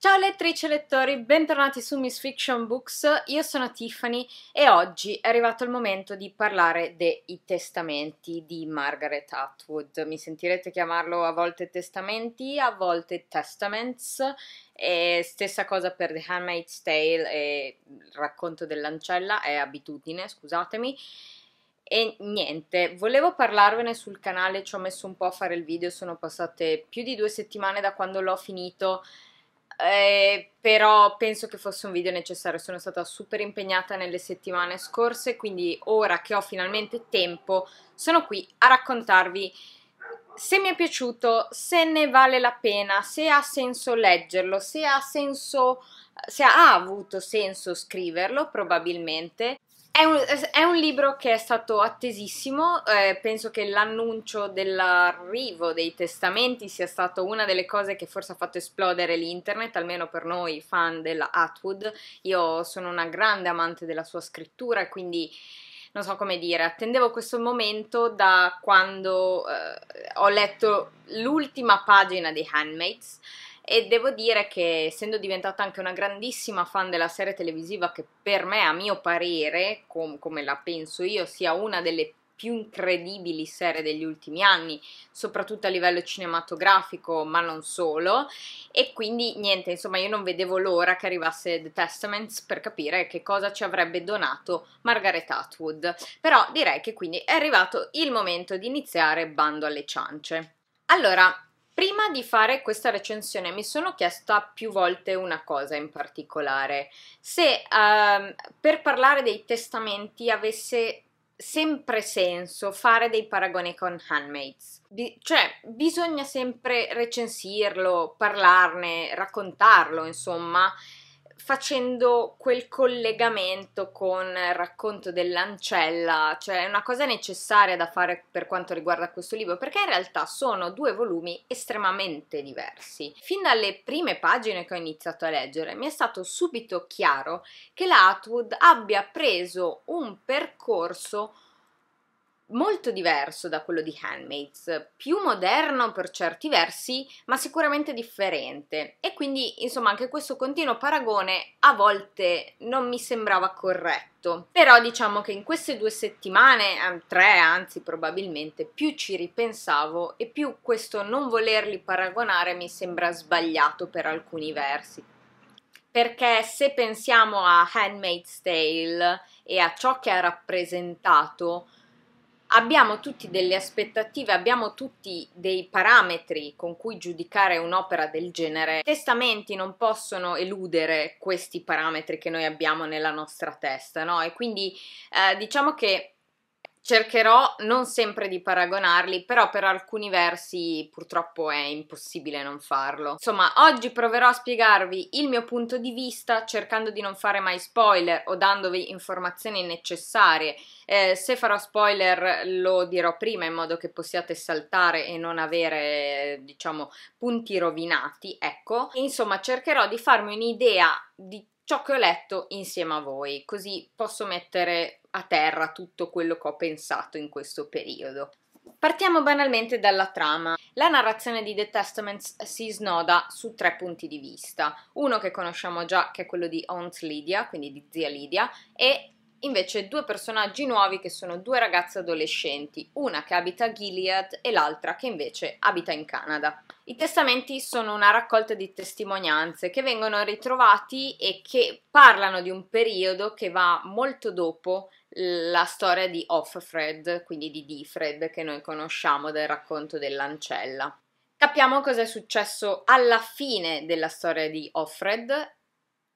Ciao lettrici e lettori, bentornati su Miss Fiction Books, io sono Tiffany e oggi è arrivato il momento di parlare dei testamenti di Margaret Atwood. Mi sentirete chiamarlo a volte testamenti, a volte testaments, e stessa cosa per The Handmaid's Tale e il racconto dell'ancella, è abitudine, scusatemi. E niente, volevo parlarvene sul canale, ci ho messo un po' a fare il video, sono passate più di due settimane da quando l'ho finito eh, però penso che fosse un video necessario, sono stata super impegnata nelle settimane scorse, quindi ora che ho finalmente tempo sono qui a raccontarvi se mi è piaciuto, se ne vale la pena, se ha senso leggerlo, se ha senso se ha avuto senso scriverlo, probabilmente. È un, è un libro che è stato attesissimo, eh, penso che l'annuncio dell'arrivo dei testamenti sia stata una delle cose che forse ha fatto esplodere l'internet, almeno per noi fan della Atwood. Io sono una grande amante della sua scrittura e quindi non so come dire, attendevo questo momento da quando eh, ho letto l'ultima pagina di Handmaids e devo dire che essendo diventata anche una grandissima fan della serie televisiva che per me, a mio parere, com- come la penso io, sia una delle più incredibili serie degli ultimi anni, soprattutto a livello cinematografico, ma non solo. E quindi niente, insomma, io non vedevo l'ora che arrivasse The Testaments per capire che cosa ci avrebbe donato Margaret Atwood. Però direi che quindi è arrivato il momento di iniziare bando alle ciance. Allora, Prima di fare questa recensione mi sono chiesta più volte una cosa in particolare, se uh, per parlare dei testamenti avesse sempre senso fare dei paragoni con Handmaids, Bi- cioè bisogna sempre recensirlo, parlarne, raccontarlo, insomma, facendo quel collegamento con il racconto dell'ancella, cioè è una cosa necessaria da fare per quanto riguarda questo libro, perché in realtà sono due volumi estremamente diversi. Fin dalle prime pagine che ho iniziato a leggere mi è stato subito chiaro che la Atwood abbia preso un percorso molto diverso da quello di Handmaids, più moderno per certi versi, ma sicuramente differente. E quindi, insomma, anche questo continuo paragone a volte non mi sembrava corretto. Però diciamo che in queste due settimane, tre anzi probabilmente, più ci ripensavo e più questo non volerli paragonare mi sembra sbagliato per alcuni versi perché se pensiamo a Handmaid's Tale e a ciò che ha rappresentato, abbiamo tutti delle aspettative, abbiamo tutti dei parametri con cui giudicare un'opera del genere. I testamenti non possono eludere questi parametri che noi abbiamo nella nostra testa, no? E quindi eh, diciamo che cercherò non sempre di paragonarli, però per alcuni versi purtroppo è impossibile non farlo. Insomma, oggi proverò a spiegarvi il mio punto di vista cercando di non fare mai spoiler o dandovi informazioni necessarie. Eh, se farò spoiler lo dirò prima in modo che possiate saltare e non avere, diciamo, punti rovinati, ecco. insomma, cercherò di farmi un'idea di ciò che ho letto insieme a voi, così posso mettere a terra tutto quello che ho pensato in questo periodo. Partiamo banalmente dalla trama. La narrazione di The Testaments si snoda su tre punti di vista. Uno che conosciamo già, che è quello di Aunt Lydia, quindi di zia Lydia, e invece due personaggi nuovi che sono due ragazze adolescenti, una che abita a Gilead e l'altra che invece abita in Canada. I testamenti sono una raccolta di testimonianze che vengono ritrovati e che parlano di un periodo che va molto dopo la storia di Offred, quindi di Difred, che noi conosciamo del racconto dell'ancella. Capiamo cosa è successo alla fine della storia di Offred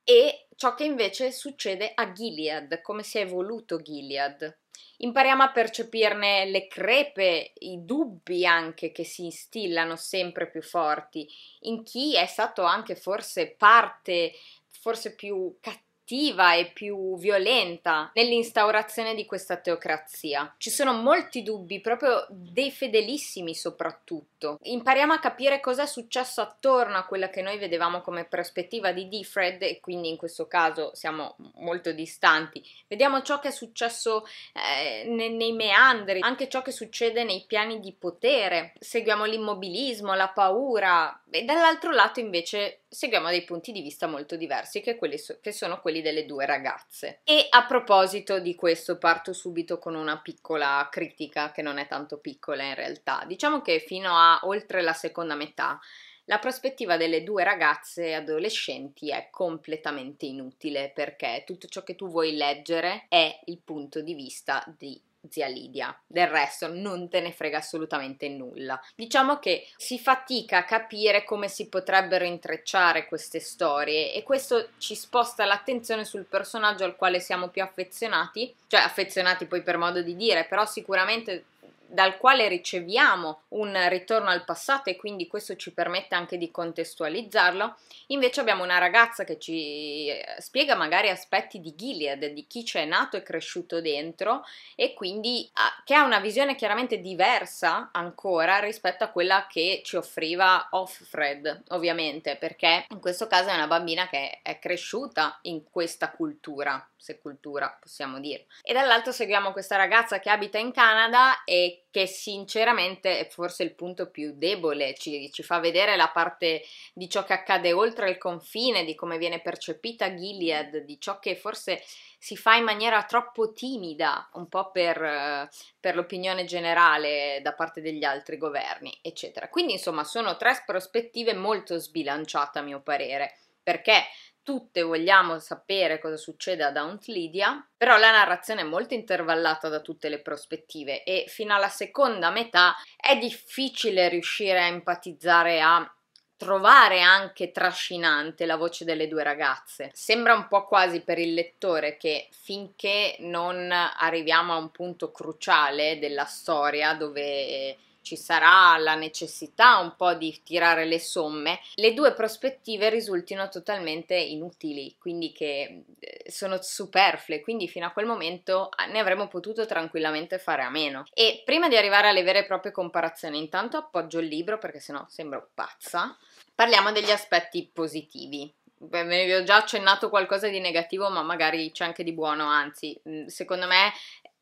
e ciò che invece succede a Gilead, come si è evoluto Gilead. Impariamo a percepirne le crepe, i dubbi anche che si instillano sempre più forti in chi è stato anche forse parte, forse più cattiva attiva e più violenta nell'instaurazione di questa teocrazia. Ci sono molti dubbi, proprio dei fedelissimi soprattutto. Impariamo a capire cosa è successo attorno a quella che noi vedevamo come prospettiva di Difred e quindi in questo caso siamo molto distanti. Vediamo ciò che è successo eh, nei meandri, anche ciò che succede nei piani di potere. Seguiamo l'immobilismo, la paura e dall'altro lato invece seguiamo dei punti di vista molto diversi che, so- che, sono quelli delle due ragazze. E a proposito di questo parto subito con una piccola critica che non è tanto piccola in realtà. Diciamo che fino a oltre la seconda metà la prospettiva delle due ragazze adolescenti è completamente inutile perché tutto ciò che tu vuoi leggere è il punto di vista di zia Lidia. Del resto non te ne frega assolutamente nulla. Diciamo che si fatica a capire come si potrebbero intrecciare queste storie e questo ci sposta l'attenzione sul personaggio al quale siamo più affezionati, cioè affezionati poi per modo di dire, però sicuramente dal quale riceviamo un ritorno al passato e quindi questo ci permette anche di contestualizzarlo. Invece abbiamo una ragazza che ci eh, spiega magari aspetti di Gilead, di chi c'è nato e cresciuto dentro e quindi ha, ah, che ha una visione chiaramente diversa ancora rispetto a quella che ci offriva Offred, ovviamente, perché in questo caso è una bambina che è cresciuta in questa cultura, se cultura possiamo dire. E dall'altro seguiamo questa ragazza che abita in Canada e che sinceramente è forse il punto più debole, ci, ci, fa vedere la parte di ciò che accade oltre il confine, di come viene percepita Gilead, di ciò che forse si fa in maniera troppo timida, un po' per, per l'opinione generale da parte degli altri governi, eccetera. Quindi insomma sono tre prospettive molto sbilanciate a mio parere perché tutte vogliamo sapere cosa succede ad Aunt Lydia, però la narrazione è molto intervallata da tutte le prospettive e fino alla seconda metà è difficile riuscire a empatizzare a trovare anche trascinante la voce delle due ragazze. Sembra un po' quasi per il lettore che finché non arriviamo a un punto cruciale della storia dove ci sarà la necessità un po' di tirare le somme, le due prospettive risultino totalmente inutili, quindi che eh, sono superflue, quindi fino a quel momento ah, ne avremmo potuto tranquillamente fare a meno. E prima di arrivare alle vere e proprie comparazioni, intanto appoggio il libro perché sennò sembro pazza. Parliamo degli aspetti positivi. Beh, ne ho già accennato qualcosa di negativo, ma magari c'è anche di buono, anzi, mm, secondo me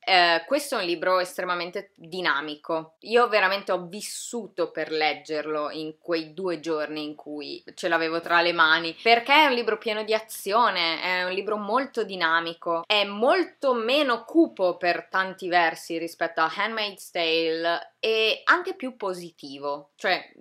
eh, questo è un libro estremamente dinamico. Io veramente ho vissuto per leggerlo in quei due giorni in cui ce l'avevo tra le mani, perché è un libro pieno di azione, è un libro molto dinamico, è molto meno cupo per tanti versi rispetto a Handmaid's Tale e anche più positivo, cioè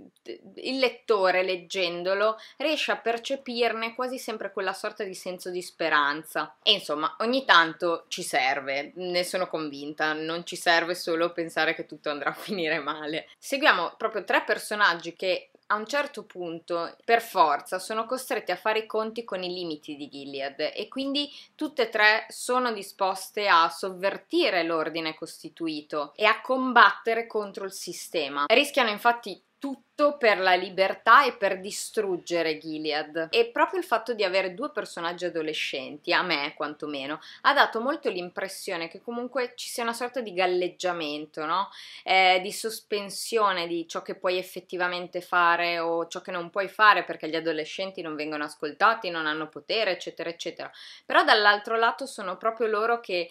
il lettore leggendolo riesce a percepirne quasi sempre quella sorta di senso di speranza e insomma ogni tanto ci serve, ne sono convinta, non ci serve solo pensare che tutto andrà a finire male. Seguiamo proprio tre personaggi che a un certo punto, per forza, sono costretti a fare i conti con i limiti di Gilead e quindi tutte e tre sono disposte a sovvertire l'ordine costituito e a combattere contro il sistema. Rischiano infatti tutto per la libertà e per distruggere Gilead. E proprio il fatto di avere due personaggi adolescenti, a me quantomeno, ha dato molto l'impressione che comunque ci sia una sorta di galleggiamento, no? eh, di sospensione di ciò che puoi effettivamente fare o ciò che non puoi fare perché gli adolescenti non vengono ascoltati, non hanno potere, eccetera, eccetera. Però dall'altro lato sono proprio loro che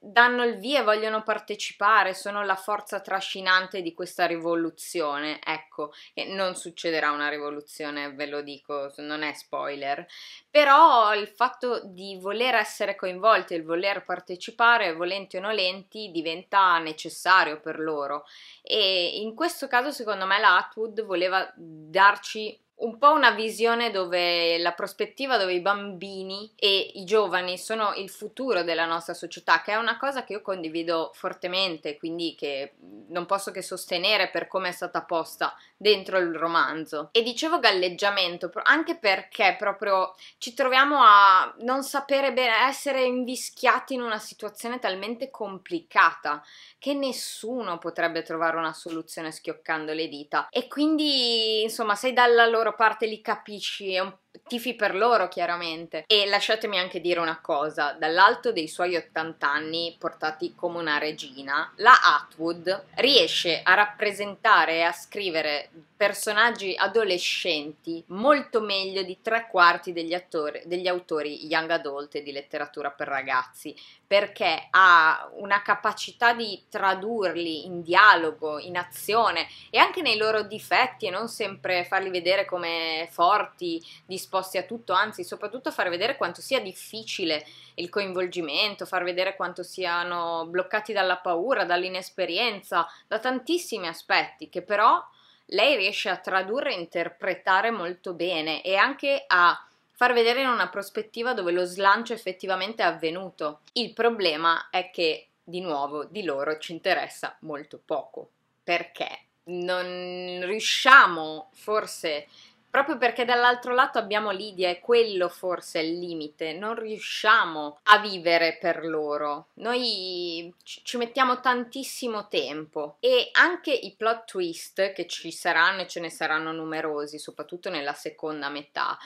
danno il via e vogliono partecipare, sono la forza trascinante di questa rivoluzione. Ecco, e non succederà una rivoluzione, ve lo dico, non è spoiler, però il fatto di voler essere coinvolti, il voler partecipare, volenti o nolenti, diventa necessario per loro. E in questo caso, secondo me, la Atwood voleva darci un po' una visione dove la prospettiva dove i bambini e i giovani sono il futuro della nostra società, che è una cosa che io condivido fortemente, quindi che non posso che sostenere per come è stata posta dentro il romanzo. E dicevo galleggiamento anche perché proprio ci troviamo a non sapere bene, essere invischiati in una situazione talmente complicata che nessuno potrebbe trovare una soluzione schioccando le dita. E quindi, insomma, sei dalla loro parte li capisci, è un tifi per loro chiaramente. E lasciatemi anche dire una cosa, dall'alto dei suoi 80 anni, portati come una regina, la Atwood riesce a rappresentare e a scrivere personaggi adolescenti molto meglio di tre quarti degli, attori, degli autori young adult e di letteratura per ragazzi, perché ha una capacità di tradurli in dialogo, in azione e anche nei loro difetti e non sempre farli vedere come forti, di disposti a tutto, anzi soprattutto far vedere quanto sia difficile il coinvolgimento, far vedere quanto siano bloccati dalla paura, dall'inesperienza, da tantissimi aspetti che però lei riesce a tradurre e interpretare molto bene e anche a far vedere in una prospettiva dove lo slancio effettivamente è avvenuto. Il problema è che di nuovo di loro ci interessa molto poco perché non riusciamo forse proprio perché dall'altro lato abbiamo Lidia e quello forse è il limite, non riusciamo a vivere per loro, noi ci mettiamo tantissimo tempo e anche i plot twist che ci saranno e ce ne saranno numerosi, soprattutto nella seconda metà,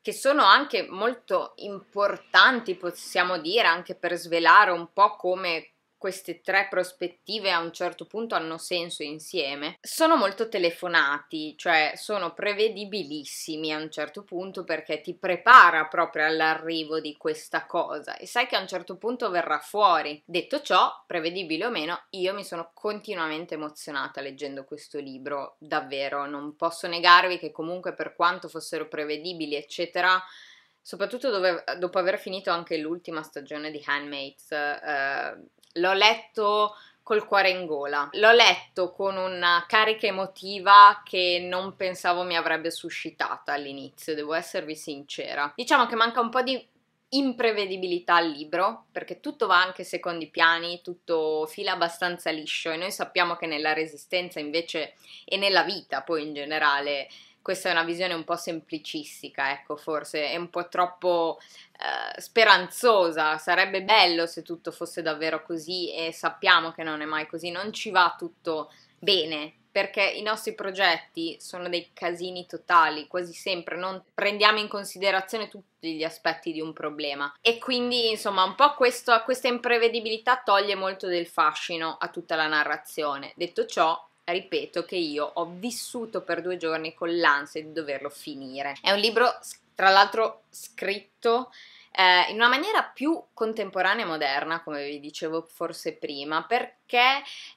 che sono anche molto importanti, possiamo dire, anche per svelare un po' come queste tre prospettive a un certo punto hanno senso insieme, sono molto telefonati, cioè sono prevedibilissimi a un certo punto perché ti prepara proprio all'arrivo di questa cosa e sai che a un certo punto verrà fuori. Detto ciò, prevedibile o meno, io mi sono continuamente emozionata leggendo questo libro, davvero, non posso negarvi che comunque per quanto fossero prevedibili, eccetera, soprattutto dove, dopo aver finito anche l'ultima stagione di Handmaids, eh, l'ho letto col cuore in gola. L'ho letto con una carica emotiva che non pensavo mi avrebbe suscitata all'inizio, devo esservi sincera. Diciamo che manca un po' di imprevedibilità al libro, perché tutto va anche secondo i piani, tutto fila abbastanza liscio e noi sappiamo che nella resistenza invece e nella vita poi in generale questa è una visione un po' semplicistica, ecco, forse è un po' troppo eh, speranzosa. Sarebbe bello se tutto fosse davvero così e sappiamo che non è mai così, non ci va tutto bene. Perché i nostri progetti sono dei casini totali, quasi sempre non prendiamo in considerazione tutti gli aspetti di un problema. E quindi, insomma, un po' questo, questa imprevedibilità toglie molto del fascino a tutta la narrazione. Detto ciò, ripeto che io ho vissuto per due giorni con l'ansia di doverlo finire. È un libro, tra l'altro, scritto eh, in una maniera più contemporanea e moderna, come vi dicevo forse prima, perché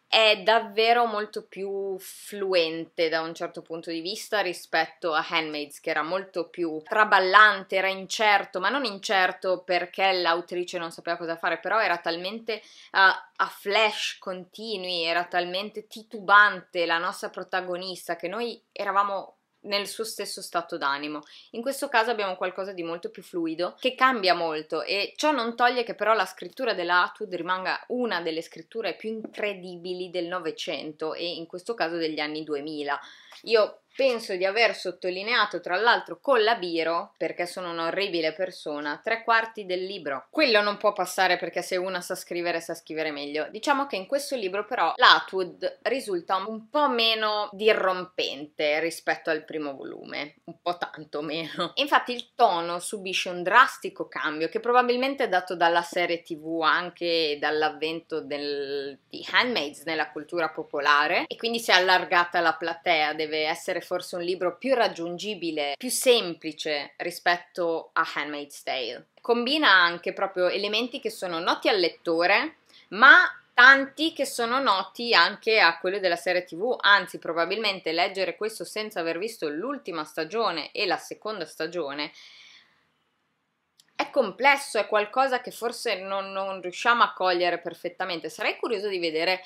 è davvero molto più fluente da un certo punto di vista rispetto a Handmaids, che era molto più traballante, era incerto, ma non incerto perché l'autrice non sapeva cosa fare, però era talmente uh, a flash continui, era talmente titubante la nostra protagonista che noi eravamo nel suo stesso stato d'animo. In questo caso abbiamo qualcosa di molto più fluido che cambia molto e ciò non toglie che però la scrittura della Atwood rimanga una delle scritture più incredibili del Novecento e in questo caso degli anni 2000. Io penso di aver sottolineato, tra l'altro, con la Biro, perché sono un'orribile persona, tre quarti del libro. Quello non può passare perché se una sa scrivere, sa scrivere meglio. Diciamo che in questo libro, però, l'Atwood risulta un po' meno dirrompente rispetto al primo volume, un po' tanto meno. Infatti, il tono subisce un drastico cambio che probabilmente è dato dalla serie TV anche dall'avvento del, di Handmaids nella cultura popolare e quindi si è allargata la platea del deve essere forse un libro più raggiungibile, più semplice rispetto a Handmaid's Tale. Combina anche proprio elementi che sono noti al lettore, ma tanti che sono noti anche a quello della serie TV, anzi probabilmente leggere questo senza aver visto l'ultima stagione e la seconda stagione è complesso, è qualcosa che forse non, non riusciamo a cogliere perfettamente. Sarei curioso di vedere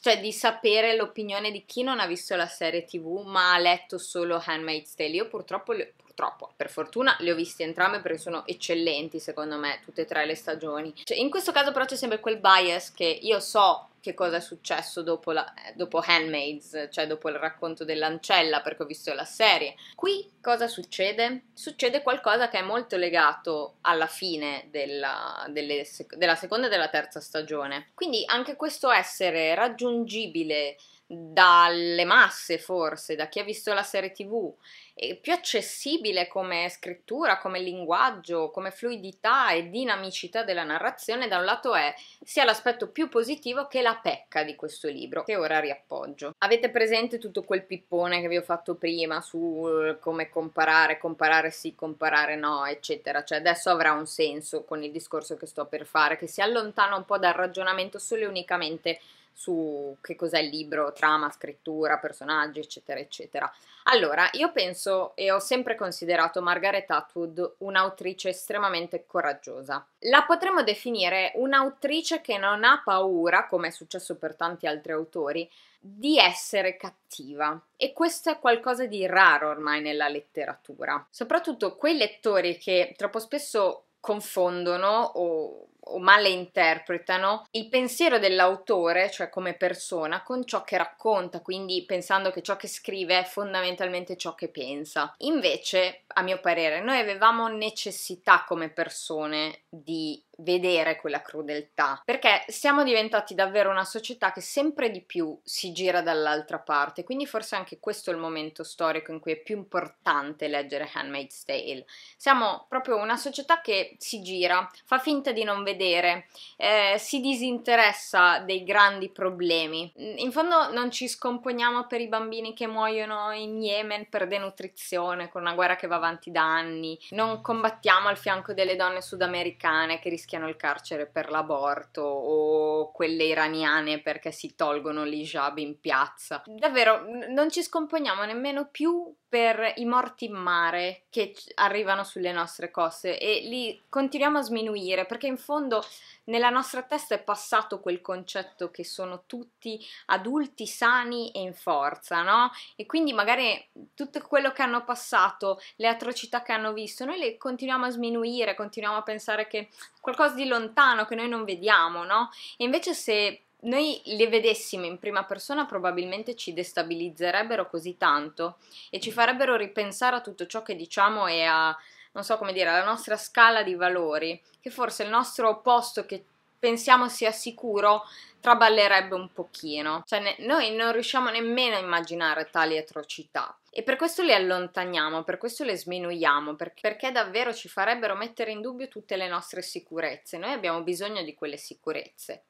cioè di sapere l'opinione di chi non ha visto la serie tv ma ha letto solo Handmaid's Tale. Io purtroppo, le, purtroppo per fortuna, le ho viste entrambe perché sono eccellenti secondo me, tutte e tre le stagioni. Cioè, in questo caso però c'è sempre quel bias che io so che cosa è successo dopo, la, eh, dopo Handmaids, cioè dopo il racconto dell'ancella, perché ho visto la serie. Qui cosa succede? Succede qualcosa che è molto legato alla fine della, delle, della seconda e della terza stagione. Quindi anche questo essere raggiungibile dalle masse forse, da chi ha visto la serie tv, è più accessibile come scrittura, come linguaggio, come fluidità e dinamicità della narrazione, da un lato è sia l'aspetto più positivo che la pecca di questo libro, che ora riappoggio. Avete presente tutto quel pippone che vi ho fatto prima su eh, come comparare, comparare sì, comparare no, eccetera, cioè adesso avrà un senso con il discorso che sto per fare, che si allontana un po' dal ragionamento solo e unicamente su che cos'è il libro, trama, scrittura, personaggi, eccetera, eccetera. Allora, io penso e ho sempre considerato Margaret Atwood un'autrice estremamente coraggiosa. La potremmo definire un'autrice che non ha paura, come è successo per tanti altri autori, di essere cattiva e questo è qualcosa di raro ormai nella letteratura. Soprattutto quei lettori che troppo spesso confondono o o male interpretano il pensiero dell'autore, cioè come persona, con ciò che racconta, quindi pensando che ciò che scrive è fondamentalmente ciò che pensa. Invece, a mio parere, noi avevamo necessità come persone di vedere quella crudeltà, perché siamo diventati davvero una società che sempre di più si gira dall'altra parte, quindi forse anche questo è il momento storico in cui è più importante leggere Handmaid's Tale. Siamo proprio una società che si gira, fa finta di non vedere, eh, si disinteressa dei grandi problemi. Mm, in fondo non ci scomponiamo per i bambini che muoiono in Yemen per denutrizione, con una guerra che va avanti da anni, non combattiamo al fianco delle donne sudamericane che rischiano rischiano il carcere per l'aborto o quelle iraniane perché si tolgono l'hijab in piazza. Davvero, non ci scomponiamo nemmeno più per i morti in mare che arrivano sulle nostre coste e li continuiamo a sminuire perché in fondo nella nostra testa è passato quel concetto che sono tutti adulti sani e in forza, no? E quindi magari tutto quello che hanno passato, le atrocità che hanno visto, noi le continuiamo a sminuire, continuiamo a pensare che qualcosa di lontano che noi non vediamo, no? E invece se noi le vedessimo in prima persona probabilmente ci destabilizzerebbero così tanto e ci farebbero ripensare a tutto ciò che diciamo e a, non so come dire, alla nostra scala di valori, che forse il nostro posto che pensiamo sia sicuro traballerebbe un pochino. Cioè ne- noi non riusciamo nemmeno a immaginare tali atrocità. E per questo le allontaniamo, per questo le sminuiamo, perché davvero ci farebbero mettere in dubbio tutte le nostre sicurezze. Noi abbiamo bisogno di quelle sicurezze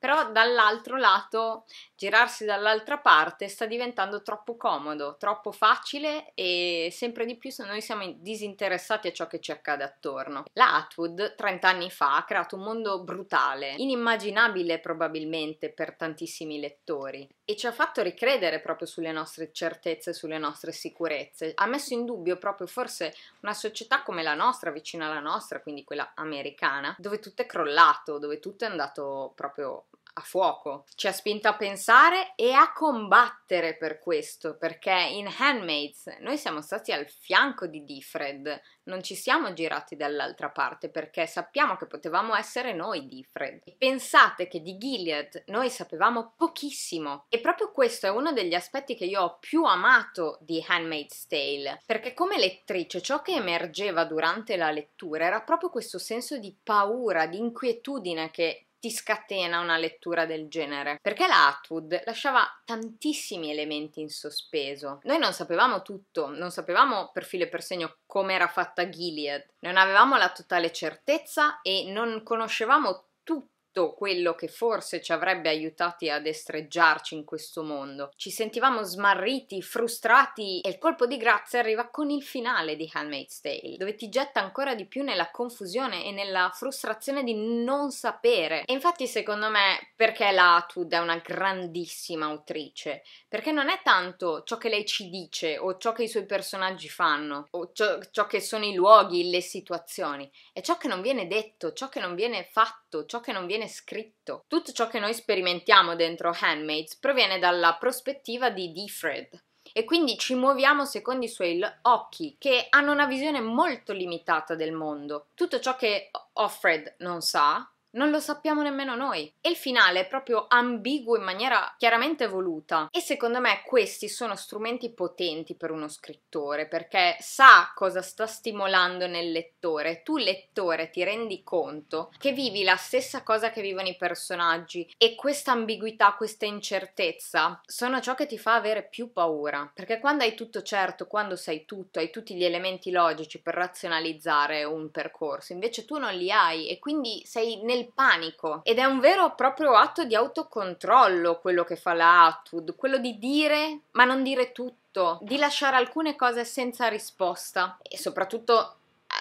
però dall'altro lato girarsi dall'altra parte sta diventando troppo comodo, troppo facile e sempre di più noi siamo disinteressati a ciò che ci accade attorno. La Atwood 30 anni fa ha creato un mondo brutale, inimmaginabile probabilmente per tantissimi lettori, e ci ha fatto ricredere proprio sulle nostre certezze, sulle nostre sicurezze. Ha messo in dubbio proprio forse una società come la nostra, vicina alla nostra, quindi quella americana, dove tutto è crollato, dove tutto è andato proprio a fuoco. Ci ha spinto a pensare e a combattere per questo, perché in Handmaids noi siamo stati al fianco di Diffred, non ci siamo girati dall'altra parte perché sappiamo che potevamo essere noi Diffred. pensate che di Gilead noi sapevamo pochissimo e proprio questo è uno degli aspetti che io ho più amato di Handmaid's Tale, perché come lettrice ciò che emergeva durante la lettura era proprio questo senso di paura, di inquietudine che ti scatena una lettura del genere, perché la Atwood lasciava tantissimi elementi in sospeso. Noi non sapevamo tutto, non sapevamo per filo e per segno come era fatta Gilead, non avevamo la totale certezza e non conoscevamo tutti tutto quello che forse ci avrebbe aiutati a destreggiarci in questo mondo. Ci sentivamo smarriti, frustrati e il colpo di grazia arriva con il finale di Handmaid's Tale, dove ti getta ancora di più nella confusione e nella frustrazione di non sapere. E infatti secondo me perché la Atwood è una grandissima autrice, perché non è tanto ciò che lei ci dice o ciò che i suoi personaggi fanno o ciò, ciò che sono i luoghi, le situazioni, è ciò che non viene detto, ciò che non viene fatto fatto, ciò che non viene scritto. Tutto ciò che noi sperimentiamo dentro Handmaids proviene dalla prospettiva di Defred, e quindi ci muoviamo secondo i suoi occhi, che hanno una visione molto limitata del mondo. Tutto ciò che Offred non sa, non lo sappiamo nemmeno noi. E il finale è proprio ambiguo in maniera chiaramente voluta. E secondo me questi sono strumenti potenti per uno scrittore, perché sa cosa sta stimolando nel lettore. Tu lettore ti rendi conto che vivi la stessa cosa che vivono i personaggi e questa ambiguità, questa incertezza sono ciò che ti fa avere più paura. Perché quando hai tutto certo, quando sai tutto, hai tutti gli elementi logici per razionalizzare un percorso, invece tu non li hai e quindi sei nel del panico ed è un vero e proprio atto di autocontrollo quello che fa la Atwood, quello di dire ma non dire tutto, di lasciare alcune cose senza risposta e soprattutto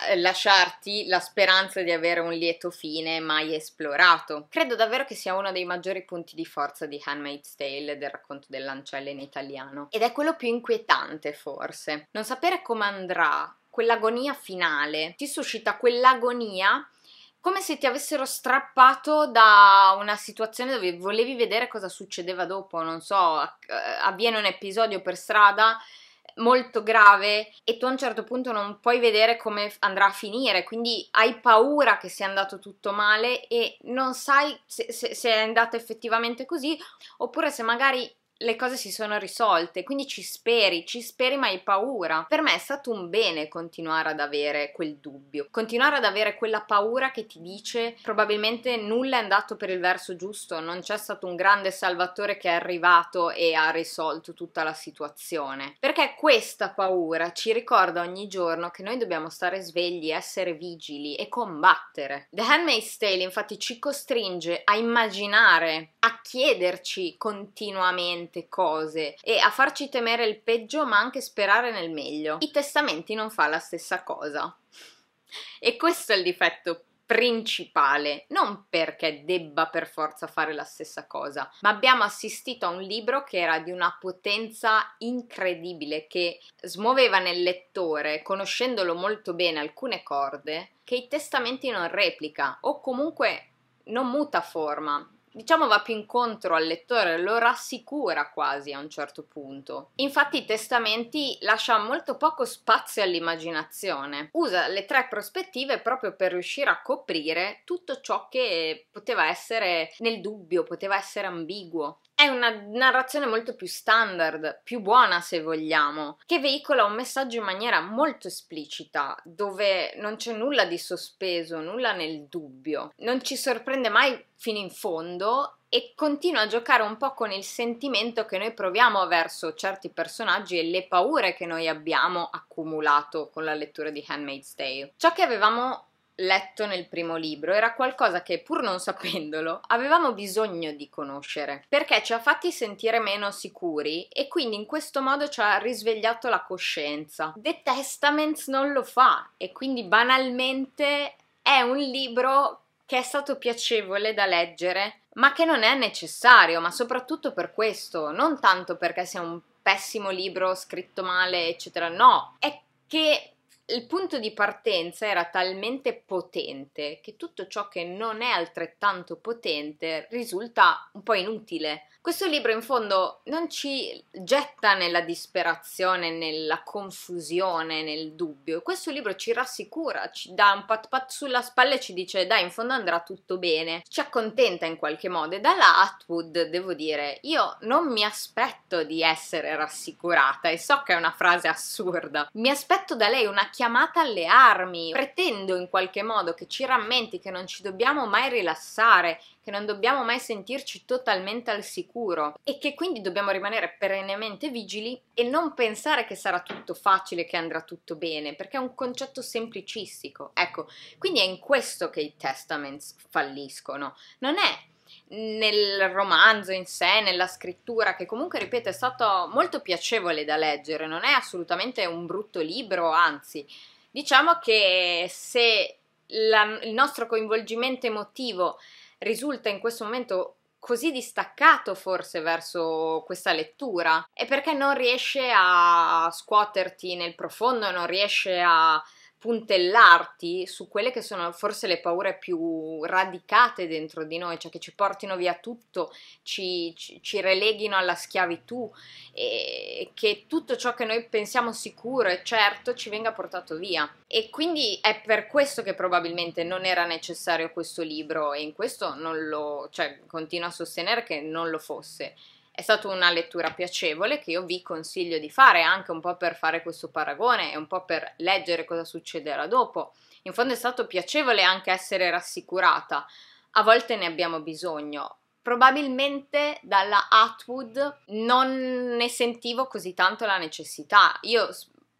eh, lasciarti la speranza di avere un lieto fine mai esplorato. Credo davvero che sia uno dei maggiori punti di forza di Handmaid's Tale del racconto dell'ancella in italiano ed è quello più inquietante forse. Non sapere come andrà quell'agonia finale ti suscita quell'agonia come se ti avessero strappato da una situazione dove volevi vedere cosa succedeva dopo, non so, eh, avviene un episodio per strada eh, molto grave e tu a un certo punto non puoi vedere come andrà a finire, quindi hai paura che sia andato tutto male e non sai se, se, se è andato effettivamente così oppure se magari le cose si sono risolte, quindi ci speri, ci speri ma hai paura. Per me è stato un bene continuare ad avere quel dubbio, continuare ad avere quella paura che ti dice probabilmente nulla è andato per il verso giusto, non c'è stato un grande salvatore che è arrivato e ha risolto tutta la situazione. Perché questa paura ci ricorda ogni giorno che noi dobbiamo stare svegli, essere vigili e combattere. The Handmaid's Tale infatti ci costringe a immaginare, a chiederci continuamente veramente cose e a farci temere il peggio ma anche sperare nel meglio. I testamenti non fa la stessa cosa. E questo è il difetto principale, non perché debba per forza fare la stessa cosa, ma abbiamo assistito a un libro che era di una potenza incredibile, che smuoveva nel lettore, conoscendolo molto bene, alcune corde che i testamenti non replica o comunque non muta forma diciamo va più incontro al lettore, lo rassicura quasi a un certo punto. Infatti i testamenti lascia molto poco spazio all'immaginazione, usa le tre prospettive proprio per riuscire a coprire tutto ciò che poteva essere nel dubbio, poteva essere ambiguo è una narrazione molto più standard, più buona se vogliamo, che veicola un messaggio in maniera molto esplicita, dove non c'è nulla di sospeso, nulla nel dubbio, non ci sorprende mai fino in fondo e continua a giocare un po' con il sentimento che noi proviamo verso certi personaggi e le paure che noi abbiamo accumulato con la lettura di Handmaid's Tale. Ciò che avevamo letto nel primo libro era qualcosa che, pur non sapendolo, avevamo bisogno di conoscere, perché ci ha fatti sentire meno sicuri e quindi in questo modo ci ha risvegliato la coscienza. The Testaments non lo fa e quindi banalmente è un libro che è stato piacevole da leggere, ma che non è necessario, ma soprattutto per questo, non tanto perché sia un pessimo libro scritto male, eccetera, no, è che il punto di partenza era talmente potente che tutto ciò che non è altrettanto potente risulta un po' inutile. Questo libro in fondo non ci getta nella disperazione, nella confusione, nel dubbio. Questo libro ci rassicura, ci dà un pat pat sulla spalla e ci dice dai, in fondo andrà tutto bene. Ci accontenta in qualche modo e da Atwood, devo dire, io non mi aspetto di essere rassicurata e so che è una frase assurda. Mi aspetto da lei una chiave chiamata alle armi. Pretendo in qualche modo che ci rammenti che non ci dobbiamo mai rilassare, che non dobbiamo mai sentirci totalmente al sicuro e che quindi dobbiamo rimanere perennemente vigili e non pensare che sarà tutto facile, che andrà tutto bene, perché è un concetto semplicistico. Ecco, quindi è in questo che i testaments falliscono. Non è nel romanzo in sé, nella scrittura, che comunque, ripeto, è stato molto piacevole da leggere, non è assolutamente un brutto libro, anzi, diciamo che se la, il nostro coinvolgimento emotivo risulta in questo momento così distaccato forse verso questa lettura è perché non riesce a scuoterti nel profondo, non riesce a puntellarti su quelle che sono forse le paure più radicate dentro di noi, cioè che ci portino via tutto, ci, ci, ci releghino alla schiavitù e che tutto ciò che noi pensiamo sicuro e certo ci venga portato via. E quindi è per questo che probabilmente non era necessario questo libro e in questo non lo, cioè, continuo a sostenere che non lo fosse. È stata una lettura piacevole che io vi consiglio di fare anche un po' per fare questo paragone e un po' per leggere cosa succederà dopo. In fondo è stato piacevole anche essere rassicurata. A volte ne abbiamo bisogno, probabilmente dalla Atwood non ne sentivo così tanto la necessità. Io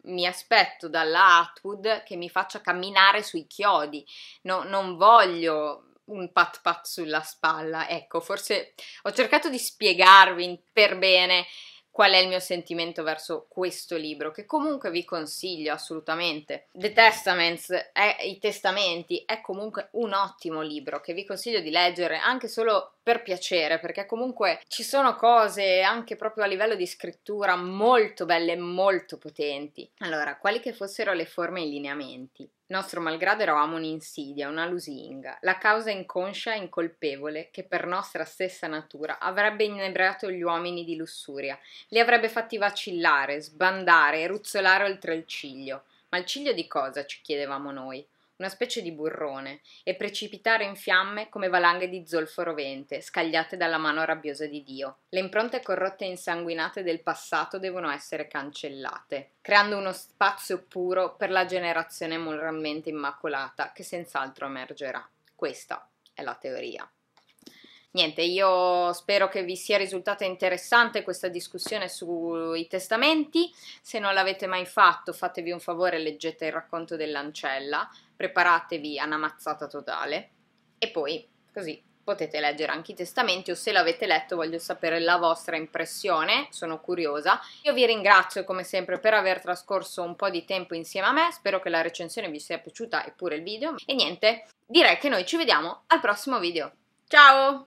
mi aspetto dalla Atwood che mi faccia camminare sui chiodi, no, non voglio un pat pat sulla spalla. Ecco, forse ho cercato di spiegarvi per bene qual è il mio sentimento verso questo libro, che comunque vi consiglio assolutamente. The Testaments, è, I Testamenti, è comunque un ottimo libro che vi consiglio di leggere anche solo per piacere, perché comunque ci sono cose anche proprio a livello di scrittura molto belle, e molto potenti. Allora, quali che fossero le forme e i lineamenti? Nostro malgrado eravamo un'insidia, una lusinga, la causa inconscia e incolpevole che per nostra stessa natura avrebbe inebriato gli uomini di lussuria, li avrebbe fatti vacillare, sbandare e ruzzolare oltre il ciglio. Ma il ciglio di cosa? ci chiedevamo noi una specie di burrone, e precipitare in fiamme come valanghe di zolfo rovente, scagliate dalla mano rabbiosa di Dio. Le impronte corrotte e insanguinate del passato devono essere cancellate, creando uno spazio puro per la generazione moralmente immacolata che senz'altro emergerà. Questa è la teoria niente, io spero che vi sia risultata interessante questa discussione sui testamenti. Se non l'avete mai fatto, fatevi un favore, leggete il racconto dell'ancella, preparatevi a una mazzata totale e poi così potete leggere anche i testamenti o se l'avete letto voglio sapere la vostra impressione, sono curiosa. Io vi ringrazio come sempre per aver trascorso un po' di tempo insieme a me, spero che la recensione vi sia piaciuta e pure il video e niente, direi che noi ci vediamo al prossimo video. Ciao!